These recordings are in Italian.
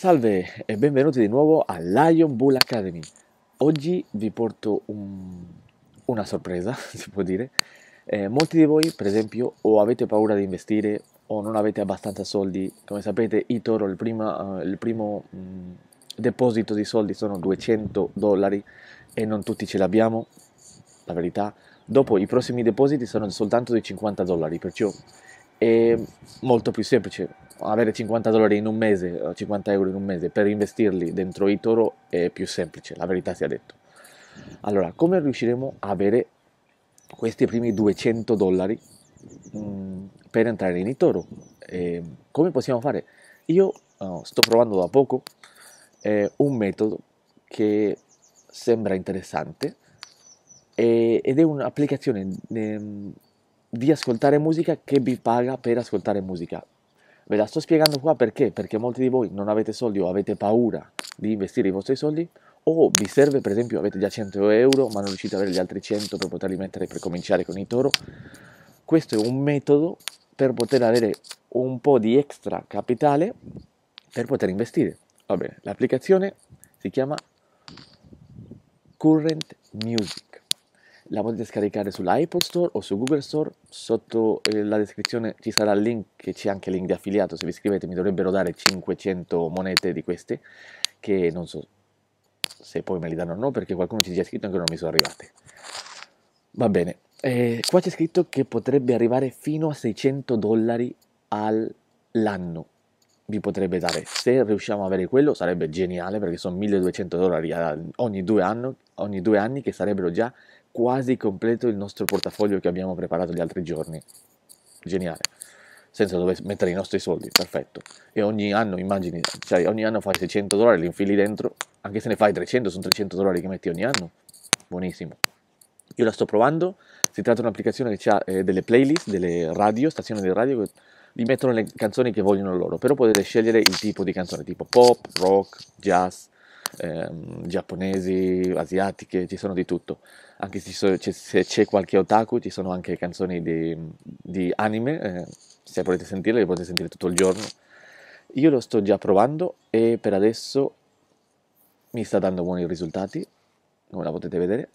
Salve e benvenuti di nuovo a Lion Bull Academy. Oggi vi porto un, una sorpresa, si può dire. Eh, molti di voi, per esempio, o avete paura di investire o non avete abbastanza soldi. Come sapete, eToro, il, prima, eh, il primo mh, mm, deposito di soldi sono 200 dollari e non tutti ce l'abbiamo, la verità. Dopo i prossimi depositi sono soltanto di 50 dollari, perciò è molto più semplice avere 50 dollari in un mese, 50 eh, euro in un mese per investirli dentro Itoro è più semplice, la verità sia detto. Allora, come riusciremo a avere questi primi 200 dollari mm, per entrare in Itoro? E come possiamo fare? Io eh, sto provando da poco un metodo che sembra interessante ed è un'applicazione ehm, di ascoltare musica che vi paga per ascoltare musica Ve la sto spiegando qua perché? Perché molti di voi non avete soldi o avete paura di investire i vostri soldi o vi serve per esempio avete già 100 euro ma non riuscite ad avere gli altri 100 per poterli mettere per cominciare con i toro. Questo è un metodo per poter avere un po' di extra capitale per poter investire. Va bene, l'applicazione si chiama Current Music la potete scaricare sull'iPod Store o su Google Store, sotto eh, la descrizione ci sarà il link, che c'è anche il link di affiliato, se vi iscrivete mi dovrebbero dare 500 monete di queste, che non so se poi me li danno o no, perché qualcuno ci sia scritto anche non mi sono arrivate. Va bene, eh, qua c'è scritto che potrebbe arrivare fino a 600 dollari all'anno, vi potrebbe dare. Se riusciamo a avere quello sarebbe geniale perché sono 1200 dollari ogni due, anno, ogni due anni che sarebbero già quasi completo il nostro portafoglio che abbiamo preparato gli altri giorni. Geniale. Senza dover mettere i nostri soldi, perfetto. E ogni anno immagini, cioè ogni anno fai 600 dollari, li infili dentro, anche se ne fai 300, sono 300 dollari che metti ogni anno. Buonissimo. Io la sto provando, si tratta di un'applicazione che ha eh, delle playlist, delle radio, stazioni di radio, li mettono le canzoni che vogliono loro, però potete scegliere il tipo di canzone, tipo pop, rock, jazz, ehm, giapponesi, asiatiche, ci sono di tutto. Anche se, se c'è qualche otaku, ci sono anche canzoni di, di anime, eh, se volete sentirle, le potete sentire tutto il giorno. Io lo sto già provando e per adesso mi sta dando buoni risultati, come la potete vedere.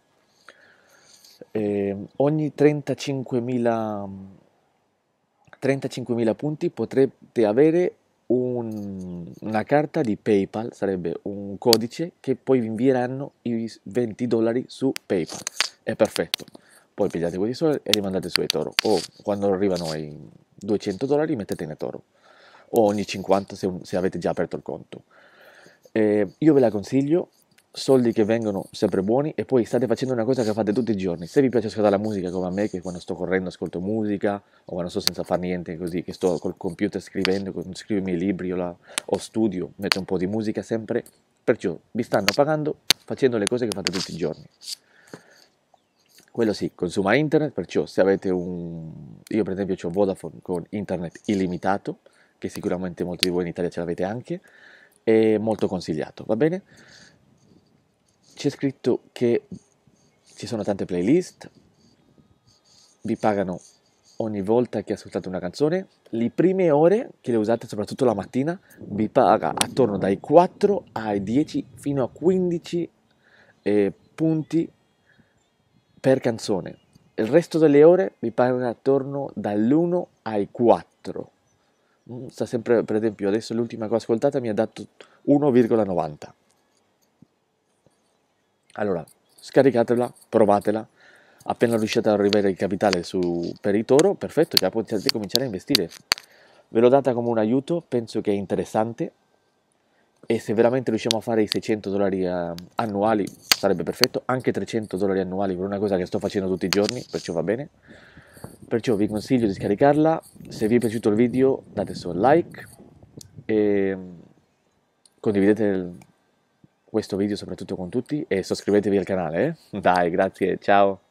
Eh, ogni 35.000, 35.000 punti potrete avere un, una carta di PayPal, sarebbe un codice che poi vi invieranno i 20 dollari su PayPal. È perfetto. Poi pigliate quei soldi e li mandate su eToro. O quando arrivano ai 200 dollari mettete in eToro. O ogni 50 se, se avete già aperto il conto. Eh, io ve la consiglio, soldi che vengono sempre buoni e poi state facendo una cosa che fate tutti i giorni. Se vi piace ascoltare la musica come a me, che quando sto correndo ascolto musica o quando sto senza fare niente così, che sto col computer scrivendo, scrivo i miei libri o, la, o studio, metto un po' di musica sempre, perciò vi stanno pagando facendo le cose che fate tutti i giorni. Quello sì, consuma internet, perciò se avete un... Io per esempio ho Vodafone con internet illimitato, che sicuramente molti di voi in Italia ce l'avete anche, è molto consigliato, va bene? c'è scritto che ci sono tante playlist, vi pagano ogni volta che ascoltate una canzone, le prime ore che le usate, soprattutto la mattina, vi paga attorno dai 4 ai 10 fino a 15 eh, punti per canzone. Il resto delle ore vi pagano attorno dall'1 ai 4. Mm, sta sempre, per esempio, adesso l'ultima che ho ascoltato mi ha dato 1,90. Allora, scaricatela, provatela. Appena riuscite ad arrivare il capitale su, per il toro, perfetto, già potete cominciare a investire. Ve l'ho data come un aiuto, penso che è interessante. E se veramente riusciamo a fare i 600 dollari eh, annuali sarebbe perfetto, anche 300 dollari annuali per una cosa che sto facendo tutti i giorni, perciò va bene. Perciò vi consiglio di scaricarla, se vi è piaciuto il video date su un like e mm, condividete il questo video soprattutto con tutti e iscrivetevi al canale. Eh. Dai, grazie, ciao!